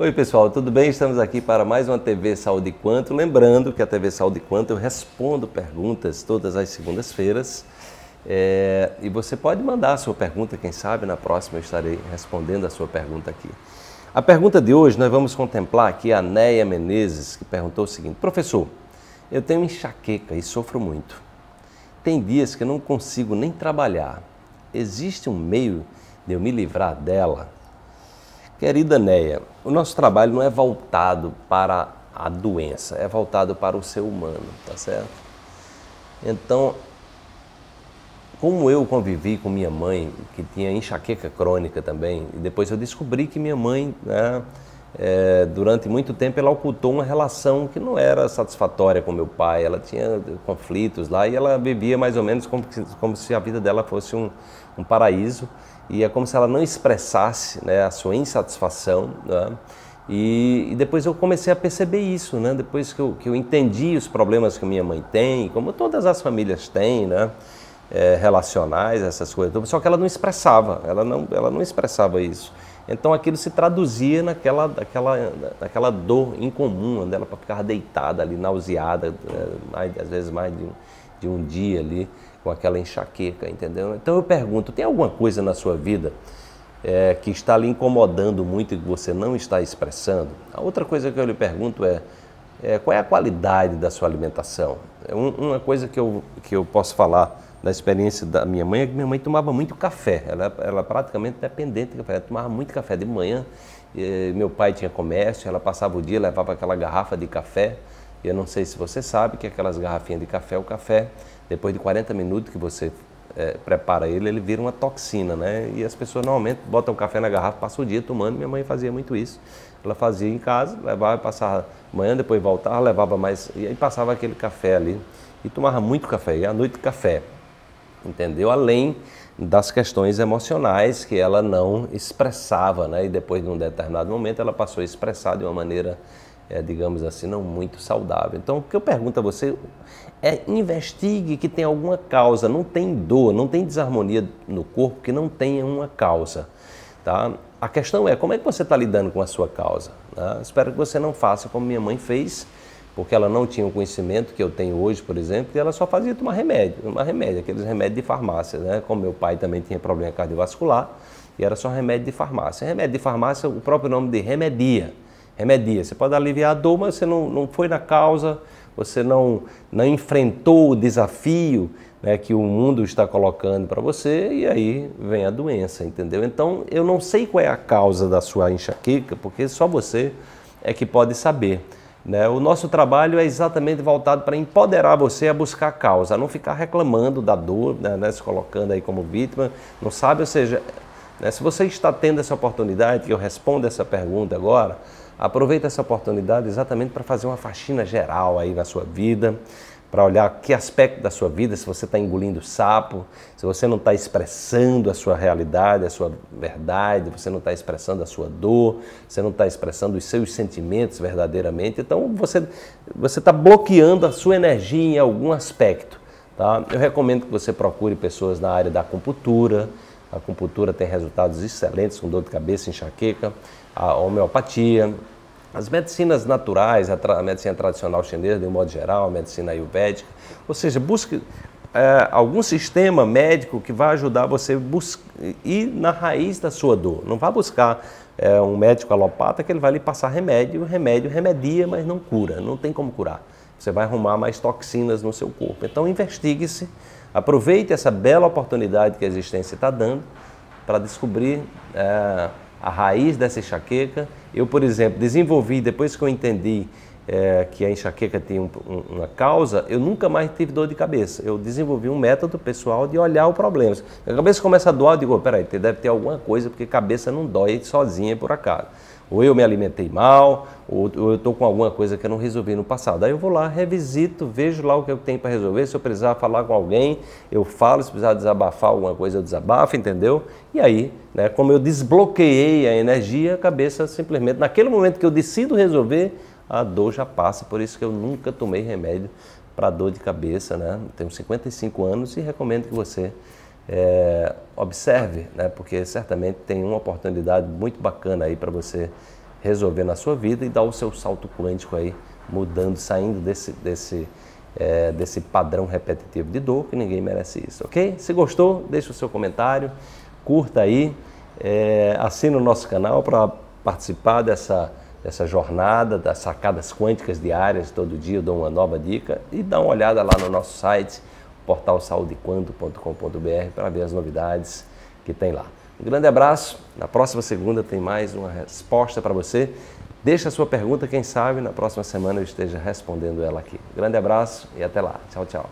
Oi, pessoal, tudo bem? Estamos aqui para mais uma TV Saúde Quanto. Lembrando que a TV Saúde Quanto eu respondo perguntas todas as segundas-feiras. É, e você pode mandar a sua pergunta, quem sabe na próxima eu estarei respondendo a sua pergunta aqui. A pergunta de hoje nós vamos contemplar aqui a Neia Menezes, que perguntou o seguinte: Professor, eu tenho enxaqueca e sofro muito. Tem dias que eu não consigo nem trabalhar. Existe um meio de eu me livrar dela? Querida Neia, o nosso trabalho não é voltado para a doença, é voltado para o ser humano, tá certo? Então, como eu convivi com minha mãe, que tinha enxaqueca crônica também, e depois eu descobri que minha mãe, né, é, durante muito tempo, ela ocultou uma relação que não era satisfatória com meu pai. Ela tinha conflitos lá e ela vivia mais ou menos como, como se a vida dela fosse um, um paraíso e é como se ela não expressasse né, a sua insatisfação. Né? E, e, depois eu comecei a perceber isso, né? depois que eu, que eu entendi os problemas que minha mãe tem, como todas as famílias têm, né? É, relacionais, essas coisas, então, só que ela não expressava, ela não, ela não expressava isso. Então aquilo se traduzia naquela, naquela, naquela dor incomum né? dela para ficar deitada ali, nauseada, é, às vezes mais de um, de um dia ali, com aquela enxaqueca, entendeu? Então eu pergunto, tem alguma coisa na sua vida é, que está lhe incomodando muito e que você não está expressando? A outra coisa que eu lhe pergunto é, é qual é a qualidade da sua alimentação? É um, uma coisa que eu, que eu posso falar da experiência da minha mãe é que minha mãe tomava muito café, ela, ela praticamente dependente de café, ela tomava muito café de manhã, meu pai tinha comércio, ela passava o dia, levava aquela garrafa de café, eu não sei se você sabe que aquelas garrafinhas de café, o café, depois de 40 minutos que você é, prepara ele, ele vira uma toxina, né? E as pessoas normalmente botam o café na garrafa, passam o dia tomando. Minha mãe fazia muito isso. Ela fazia em casa, levava, passava manhã, depois voltava, levava mais. E aí passava aquele café ali. E tomava muito café, e à noite café. Entendeu? Além das questões emocionais que ela não expressava, né? E depois de um determinado momento ela passou a expressar de uma maneira é, digamos assim, não muito saudável. Então, o que eu pergunto a você é investigue que tem alguma causa, não tem dor, não tem desarmonia no corpo que não tenha uma causa. Tá? A questão é como é que você está lidando com a sua causa. Né? Espero que você não faça como minha mãe fez, porque ela não tinha o conhecimento que eu tenho hoje, por exemplo, e ela só fazia tomar remédio, tomar remédio, aqueles remédios de farmácia, né? Como meu pai também tinha problema cardiovascular, e era só remédio de farmácia. Remédio de farmácia, o próprio nome de remedia remedia. Você pode aliviar a dor, mas você não, não foi na causa, você não, não enfrentou o desafio né, que o mundo está colocando para você e aí vem a doença, entendeu? Então eu não sei qual é a causa da sua enxaqueca, porque só você é que pode saber. Né? O nosso trabalho é exatamente voltado para empoderar você a buscar a causa, a não ficar reclamando da dor, né, né, se colocando aí como vítima, não sabe? Ou seja, né, se você está tendo essa oportunidade, que eu respondo essa pergunta agora, Aproveita essa oportunidade exatamente para fazer uma faxina geral aí na sua vida, para olhar que aspecto da sua vida, se você está engolindo sapo, se você não está expressando a sua realidade, a sua verdade, você não está expressando a sua dor, você não está expressando os seus sentimentos verdadeiramente, então você você está bloqueando a sua energia em algum aspecto, tá? Eu recomendo que você procure pessoas na área da acupuntura. A acupuntura tem resultados excelentes com dor de cabeça, enxaqueca a homeopatia, as medicinas naturais, a, tra a medicina tradicional chinesa, de um modo geral, a medicina ayurvédica. Ou seja, busque é, algum sistema médico que vai ajudar você a ir na raiz da sua dor. Não vá buscar é, um médico alopata que ele vai lhe passar remédio, remédio remedia, mas não cura, não tem como curar. Você vai arrumar mais toxinas no seu corpo. Então investigue-se, aproveite essa bela oportunidade que a existência está dando para descobrir é, a raiz dessa enxaqueca. Eu, por exemplo, desenvolvi, depois que eu entendi é, que a enxaqueca tem um, um, uma causa, eu nunca mais tive dor de cabeça. Eu desenvolvi um método pessoal de olhar o problema. A cabeça começa a doar, eu digo, peraí, deve ter alguma coisa, porque cabeça não dói sozinha por acaso. Ou eu me alimentei mal, ou, ou eu estou com alguma coisa que eu não resolvi no passado. Aí eu vou lá, revisito, vejo lá o que eu tenho para resolver. Se eu precisar falar com alguém, eu falo. Se precisar desabafar alguma coisa, eu desabafo, entendeu? E aí, né, como eu desbloqueei a energia, a cabeça simplesmente, naquele momento que eu decido resolver, a dor já passa. Por isso que eu nunca tomei remédio para dor de cabeça, né? Tenho 55 anos e recomendo que você é, observe, né? porque certamente tem uma oportunidade muito bacana aí para você resolver na sua vida e dar o seu salto quântico aí, mudando, saindo desse, desse, é, desse padrão repetitivo de dor, que ninguém merece isso, ok? Se gostou, deixe o seu comentário, curta aí, é, assina o nosso canal para participar dessa, dessa jornada, das sacadas quânticas diárias, todo dia eu dou uma nova dica e dá uma olhada lá no nosso site, portalsaudequando.com.br para ver as novidades que tem lá. Um grande abraço. Na próxima segunda tem mais uma resposta para você. Deixa a sua pergunta, quem sabe na próxima semana eu esteja respondendo ela aqui. Um grande abraço e até lá. Tchau, tchau.